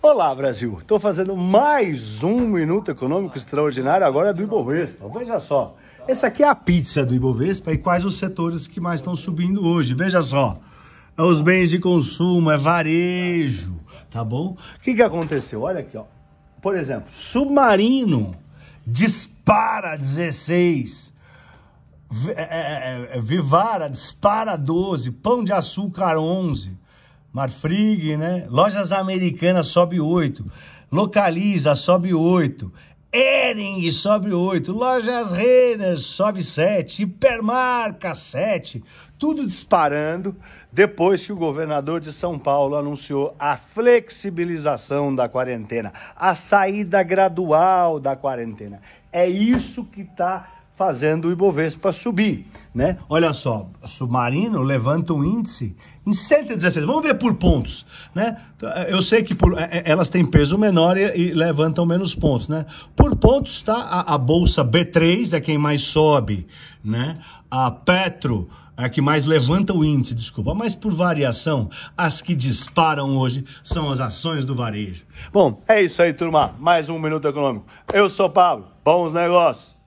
Olá, Brasil! Estou fazendo mais um Minuto Econômico Extraordinário, agora do Ibovespa. Veja só, essa aqui é a pizza do Ibovespa e quais os setores que mais estão subindo hoje. Veja só, é os bens de consumo, é varejo, tá bom? O que, que aconteceu? Olha aqui, ó. por exemplo, submarino dispara 16%. É, é, é, Vivara dispara 12, pão de açúcar 11, Marfrig, né? Lojas Americanas sobe 8. Localiza sobe 8. Ering sobe 8, Lojas Renner sobe 7, Hipermarca 7, tudo disparando depois que o governador de São Paulo anunciou a flexibilização da quarentena, a saída gradual da quarentena. É isso que está fazendo o Ibovespa subir, né? Olha só, Submarino levanta um índice em 116. Vamos ver por pontos, né? Eu sei que por, é, é, elas têm peso menor e, e levantam menos pontos, né? Por pontos, tá? A, a, bolsa B3 é quem mais sobe, né? A Petro é que mais levanta o índice, desculpa, mas por variação, as que disparam hoje são as ações do varejo. Bom, é isso aí, turma. Mais um Minuto Econômico. Eu sou Pablo. Bons negócios!